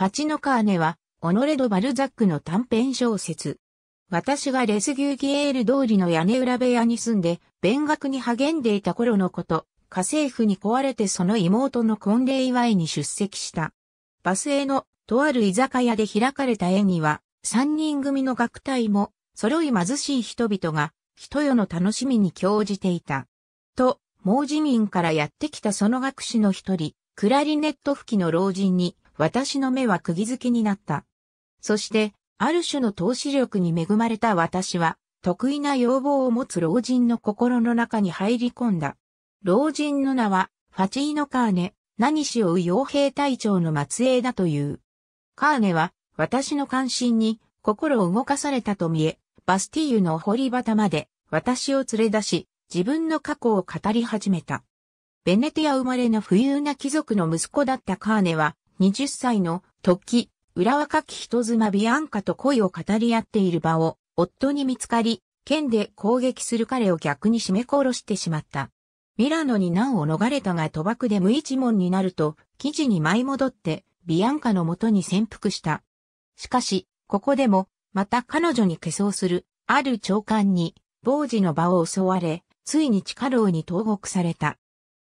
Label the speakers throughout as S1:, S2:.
S1: ファチノカーネは、オノレド・バルザックの短編小説。私がレスギューギエール通りの屋根裏部屋に住んで、勉学に励んでいた頃のこと、家政婦に壊れてその妹の婚礼祝いに出席した。バスへの、とある居酒屋で開かれた絵には、三人組の学隊も、揃い貧しい人々が、人世の楽しみに興じていた。と、盲自民からやってきたその学士の一人、クラリネット吹きの老人に、私の目は釘付けになった。そして、ある種の投資力に恵まれた私は、得意な要望を持つ老人の心の中に入り込んだ。老人の名は、ファチーノ・カーネ、何しを傭兵隊長の末裔だという。カーネは、私の関心に、心を動かされたと見え、バスティーユの堀端まで、私を連れ出し、自分の過去を語り始めた。ベネティア生まれの富裕な貴族の息子だったカーネは、20歳の時、浦若き人妻ビアンカと恋を語り合っている場を夫に見つかり、剣で攻撃する彼を逆に締め殺してしまった。ミラノに難を逃れたが賭博で無一文になると、記事に舞い戻って、ビアンカの元に潜伏した。しかし、ここでも、また彼女に化粧する、ある長官に、傍事の場を襲われ、ついに地下牢に投獄された。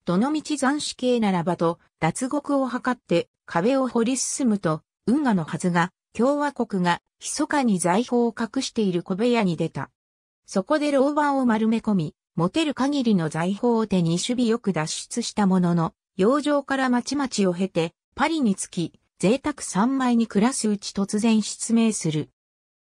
S1: どの道斬死刑ならばと、脱獄を図って壁を掘り進むと、運河のはずが、共和国が、密かに財宝を隠している小部屋に出た。そこで牢番を丸め込み、持てる限りの財宝を手に守備よく脱出したものの、洋上からまちまちを経て、パリに着き、贅沢三枚に暮らすうち突然失明する。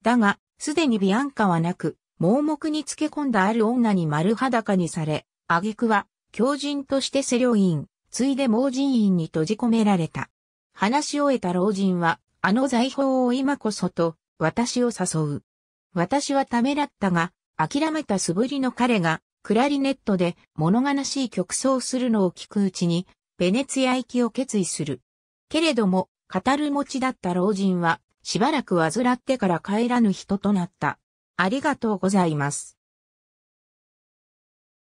S1: だが、すでにビアンカはなく、盲目につけ込んだある女に丸裸にされ、挙句は、狂人としてセイン。ついで盲人院に閉じ込められた。話し終えた老人は、あの財宝を今こそと、私を誘う。私はためらったが、諦めた素振りの彼が、クラリネットで物悲しい曲奏するのを聞くうちに、ベネツィア行きを決意する。けれども、語る持ちだった老人は、しばらく患ってから帰らぬ人となった。ありがとうございます。